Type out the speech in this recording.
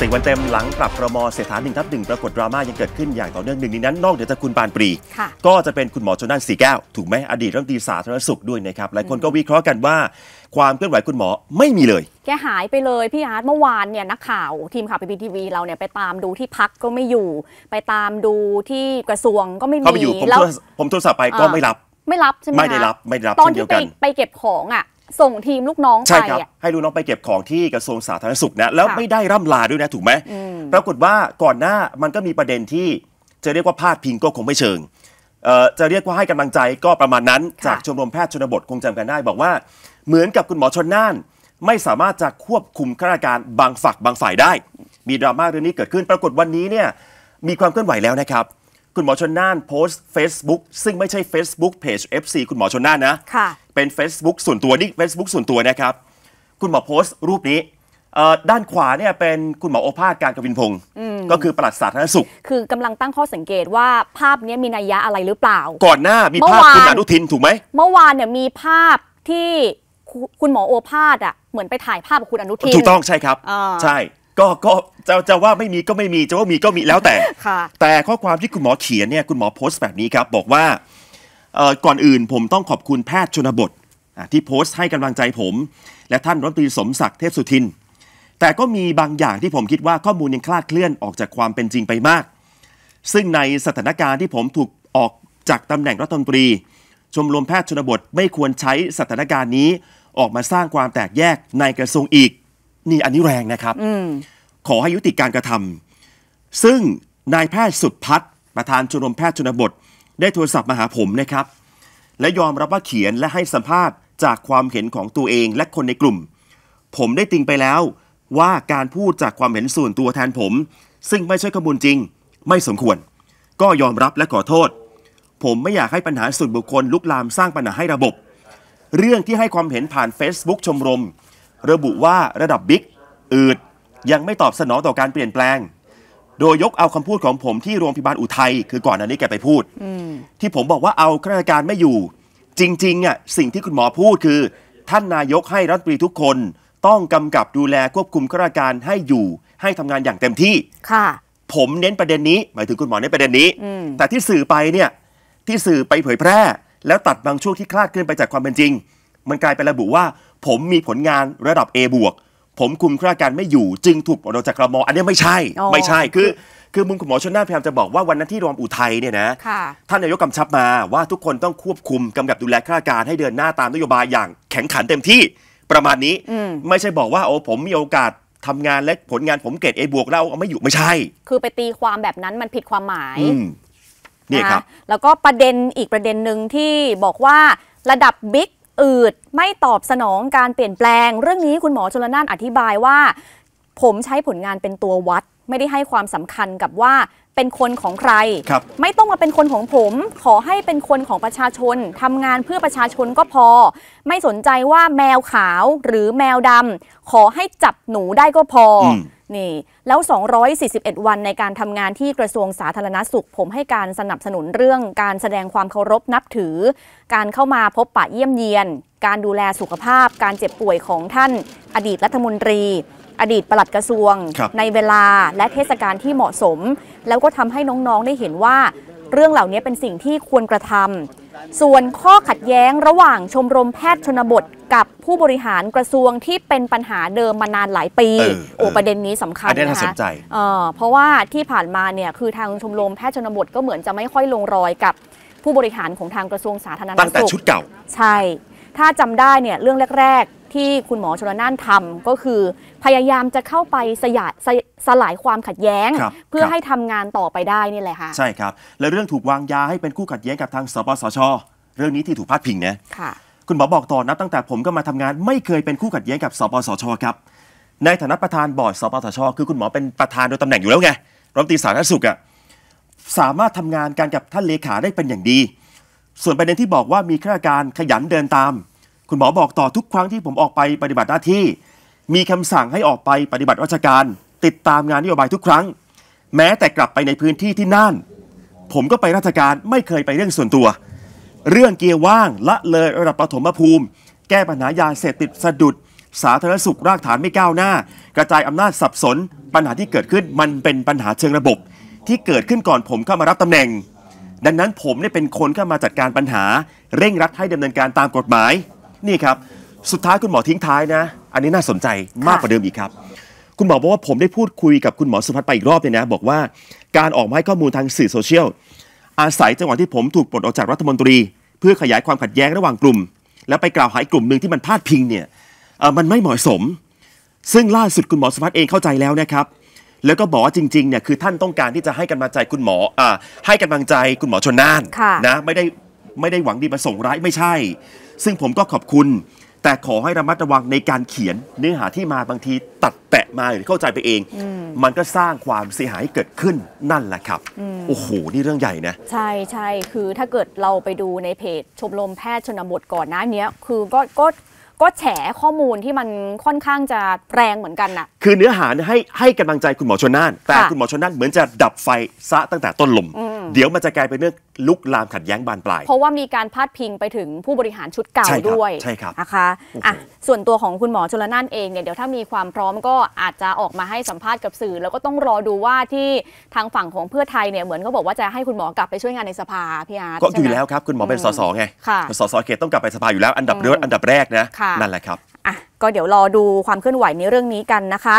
สี่วันเต็มหลังปรับประมอเศถษฐาหนึ่งทับหนึ่งปรากฏดราม่ายังเกิดขึ้นอย่างต่อเนื่องหนึ่งในนั้น นอกเหนือจากคุณปานปรี ก็จะเป็นคุณหมอชนนั่นสีแก้วถูกไหมอดีตรัฐมนตรีสาธารณสุขด้วยนะครับหลายคนก็วิเคราะห์กันว่าความเคลื่อนไหวคุณหมอไม่มีเลย แกหายไปเลยพี่อาร์ตเมื่อวานเนี่ยนักข่าวทีมข่าวพีพีทีวีเราเนี่ยไปตามดูที่พักก็ไม่อยู่ไปตามดูที่กระทรวงก็ไม่ มีเขาไอยู่ผมโทรศัพท์ไปก็ไม่รับ ไม่รับใช่ไหมไม่ได้รับ ไม่รับตอนที่ไปไปเก็บของอ่ะส่งทีมลูกน้องไปใให้ลูกน้องไปเก็บของที่กระทรวงสาธารณสุขนะแล้วไม่ได้ร่ำลาด้วยนะถูกไหม ปรากฏว่าก่อนหน้ามันก็มีประเด็นที่จะเรียกว่าพาดพิงก็คงไม่เชิง จะเรียกว่าให้กำลังใจก็ประมาณนั้นจากชมรมแพทย์ชนบทคงจำกันได้บอกว่าเหมือนกับคุณหมอชนน่านไม่สามารถจะควบคุมข้าราชการบางฝักบางฝ่ายได้ มีดราม่าเรื่องนี้เกิดขึ้น ปรากฏวันนี้เนี่ยมีความเคลื่อนไหวแล้วนะครับคุณหมอชนน่านโพสต์ Facebook ซึ่งไม่ใช่ Facebook Page FC คุณหมอชนน่านนะะเป็น Facebook ส่วนตัว นี่ Facebook ส่วนตัวนะครับ คุณหมอโพสต์รูปนี้ ด้านขวาเนี่ยเป็นคุณหมอโอภาสการกวินพงศ์ก็คือปลัดสาธารณสุข คือกำลังตั้งข้อสังเกตว่าภาพนี้มีนัยยะอะไรหรือเปล่า ก่อนหน้ามีภาพคุณอนุทินถูกไหมเมื่อวานเนี่ยมีภาพที่คุณหมอโอภาสอ่ะเหมือนไปถ่ายภาพกับคุณอนุทินถูกต้องใช่ครับใช่ก็ก็จะจะว่าไม่มีก็ไม่มีจะว่ามีก็มีแล้วแต่แต่ข้อความที่คุณหมอเขียนเนี่ยคุณหมอโพสต์แบบนี้ครับบอกว่า ก่อนอื่นผมต้องขอบคุณแพทย์ชนบทที่โพสต์ให้กำลังใจผม และท่านรัฐมนตรีสมศักดิ์เทพสุทิน แต่ก็มีบางอย่างที่ผมคิดว่าข้อมูลยังคลาดเคลื่อนออกจากความเป็นจริงไปมาก ซึ่งในสถานการณ์ที่ผมถูกออกจากตำแหน่งรัฐมนตรีชมรมแพทย์ชนบท ไม่ควรใช้สถานการณ์นี้ออกมาสร้างความแตกแยกในกระทรวงอีกนี่อันนี้แรงนะครับอขอให้ยุติการกระทำ ซึ่งนายแพทย์สุดพัฒประธานชมรมแพทย์ชนบทได้โทรศัพท์มาหาผมนะครับ และยอมรับว่าเขียนและให้สัมภาษณ์จากความเห็นของตัวเองและคนในกลุ่ม ผมได้ติงไปแล้วว่าการพูดจากความเห็นส่วนตัวแทนผม ซึ่งไม่ใช่ข้อมูลจริง ไม่สมควร ก็ยอมรับและขอโทษ ผมไม่อยากให้ปัญหาส่วนบุคคลลุกลาม สร้างปัญหาให้ระบบ เรื่องที่ให้ความเห็นผ่าน Facebook ชมรมระบุว่าระดับบิ๊ก อืดยังไม่ตอบสนองต่อการเปลี่ยนแปลง โดยยกเอาคำพูดของผม ที่โรงพยาบาลอุทัยคือก่อนอันนี้แกไปพูดที่ผมบอกว่าเอาข้าราชการไม่อยู่ จริงๆอ่ะสิ่งที่คุณหมอพูดคือ ท่านนายกให้รัฐบรีทุกคนต้องกำกับดูแลควบคุมข้าราชการให้อยู่ ให้ทำงานอย่างเต็มที่ ค่ะผมเน้นประเด็นนี้ หมายถึงคุณหมอเน้นประเด็นนี้ แต่ที่สื่อไปเนี่ยที่สื่อไปเผยแพร่แล้วตัดบางช่วงที่คลาดเคลื่อนไปจากความเป็นจริงมันกลายเป็นระบุว่าผมมีผลงานระดับ A บวกผมคุมข้าราชการไม่อยู่จึง ถูกปลดออกจากกรมออันนี้ไม่ใช่ ไม่ใช่ คือคือมุมคุณหมอชนน่าพยายามจะบอกว่าวันนั้นที่รอมอุทัยเนี่ยนะท่านนายกกำชับมาว่าทุกคนต้องควบคุมกำกับดูแลข้าราชการให้เดินหน้าตามนโยบายอย่างแข็งขันเต็มที่ประมาณนี้ ไม่ใช่บอกว่าโอ้ผมมีโอกาสทำงาน และผลงานผมเกรดเอบวกแล้วเอาไม่อยู่ไม่ใช่คือไปตีความแบบนั้นมันผิดความหมายนี่ครับแล้วก็ประเด็นอีกประเด็นหนึ่งที่บอกว่าระดับบิ๊กอืดไม่ตอบสนองการเปลี่ยนแปลง เรื่องนี้คุณหมอชลนานอธิบายว่า ผมใช้ผลงานเป็นตัววัดไม่ได้ให้ความสำคัญกับว่าเป็นคนของใครครไม่ต้องมาเป็นคนของผม ขอให้เป็นคนของประชาชน ทำงานเพื่อประชาชนก็พอ ไม่สนใจว่าแมวขาวหรือแมวดำ ขอให้จับหนูได้ก็พออนี่แล้ว 241 วันในการทำงานที่กระทรวงสาธารณาสุข ผมให้การสนับสนุนเรื่องการแสดงความเคารพนับถือ การเข้ามาพบปะเยี่ยมเยียน การดูแลสุขภาพ การเจ็บป่วยของท่าน อดีตรัฐมนตรี อดีตปลัดกระทรวง ในเวลาและเทศกาลที่เหมาะสม แล้วก็ทำให้น้องๆได้เห็นว่าเรื่องเหล่านี้เป็นสิ่งที่ควรกระทำส่วนข้อขัดแย้งระหว่างชมรมแพทย์ชนบท กับผู้บริหารกระทรวงที่เป็นปัญหาเดิมมานานหลายปี โอ้ประเด็นนี้สำคัญนะคะเเพราะว่าที่ผ่านมาเนี่ยคือทางชมรมแพทย์ชนบทก็เหมือนจะไม่ค่อยลงรอยกับผู้บริหารของทางกระทรวงสาธารณสุขตั้งแต่ชุดเก่า ใช่ ถ้าจำได้เนี่ยเรื่องแรกที่คุณหมอชลน่านทำก็คือพยายามจะเข้าไปสยัดสสลายความขัดแย้ง เพื่อให้ทำงานต่อไปได้นี่แหละค่ะใช่ครับและเรื่องถูกวางยาให้เป็นคู่ขัดแย้งกับทางสปสชเรื่องนี้ที่ถูกพาดพิงนะค่ะคุณหมอบอกต่อนะตั้งแต่ผมก็มาทำงานไม่เคยเป็นคู่ขัดแย้งกับสปสชครับ ในฐานะประธานบอร์ดสปสชคือคุณหมอเป็นประธานโดยตำแหน่งอยู่แล้วไงรัฐมนตรีสาธารณสุขอะสามารถทำงานการกับท่านเลขาได้เป็นอย่างดี ส่วนประเด็นที่บอกว่ามีข้าราชการขยันเดินตามคุณหมอบอกต่อทุกครั้งที่ผมออกไปปฏิบัติหน้าที่ มีคำสั่งให้ออกไปปฏิบัติราชการ ติดตามงานนโยบายทุกครั้ง แม้แต่กลับไปในพื้นที่ที่น่านผมก็ไปราชการไม่เคยไปเรื่องส่วนตัว เรื่องเกียร์ว่างละเลยระดับปฐมภูมิ แก้ปัญหายาเสพติดสะดุด สาธารณสุขรากฐานไม่ก้าวหน้า กระจายอำนาจสับสนปัญหาที่เกิดขึ้นมันเป็นปัญหาเชิงระบบ ที่เกิดขึ้นก่อนผมเข้ามารับตำแหน่ง ดังนั้นผมเนี่ยเป็นคนเข้ามาจัดการปัญหา เร่งรัดให้ดำเนินการตามกฎหมายนี่ครับ สุดท้ายคุณหมอทิ้งท้ายนะ อันนี้น่าสนใจมากกว่าเดิมอีกครับ คุณหมอบอกว่าผมได้พูดคุยกับคุณหมอสุพัฒน์ไปอีกรอบเนี่ยนะ บอกว่าการออกมาให้ข้อมูลทางสื่อโซเชียล อาศัยจังหวะที่ผมถูกปลดออกจากรัฐมนตรี เพื่อขยายความขัดแย้งระหว่างกลุ่ม แล้วไปกล่าวหากลุ่มหนึ่งที่มันพลาดพิงเนี่ยมันไม่เหมาะสม ซึ่งล่าสุดคุณหมอสุพัฒน์เองเข้าใจแล้วนะครับ แล้วก็บอกว่าจริงๆเนี่ยคือท่านต้องการที่จะให้กำลังใจคุณหมออ่าให้กำลังใจคุณหมอชนน่านนะไม่ได้ไม่ได้หวังดีมาส่งร้ายไม่ใช่ซึ่งผมก็ขอบคุณ แต่ขอให้ระมัดระวังในการเขียนเนื้อหาที่มาบางทีตัดแปะมาหรือเข้าใจไปเอง มันก็สร้างความเสียหายเกิดขึ้นนั่นแหละครับ โอ้โห นี่เรื่องใหญ่นะใช่ใช่คือถ้าเกิดเราไปดูในเพจชมรมแพทย์ชนบทก่อนน้เนี้ยคือก็ก็ ก็แฉข้อมูลที่มันค่อนข้างจะแรงเหมือนกันนะคือเนื้อหาให้ให้กำลังใจคุณหมอชนน่านแต่คุณหมอชนน่านเหมือนจะดับไฟซะตั้งแต่ต้นลมมเดี๋ยวมันจะกลายเป็นเรื่องลุกลามขัดแย้งบานปลาย เพราะว่ามีการพาดพิงไปถึงผู้บริหารชุดเก่าด้วยใช่ครับนะคะอ่ะส่วนตัวของคุณหมอชนน่านเองเนี่ยเดี๋ยวถ้ามีความพร้อม ก็อาจจะออกมาให้สัมภาษณ์กับสื่อ แล้วก็ต้องรอดูว่าที่ทางฝั่งของเพื่อไทยเนี่ยเหมือนก็บอกว่าจะให้คุณหมอกลับไปช่วยงานในสภาพี่อาร์ตก็อยู่แล้วครับคุณหมอเป็นสสไงค่ะสสเขตต้องกลับไปสภาอยู่แล้วอันดับเรืออันดับแรกนะะนั่นแหละครับ่ะก็เดี๋ยวรอดูความเคลื่อนไหวในเรื่องนี้กันนะคะ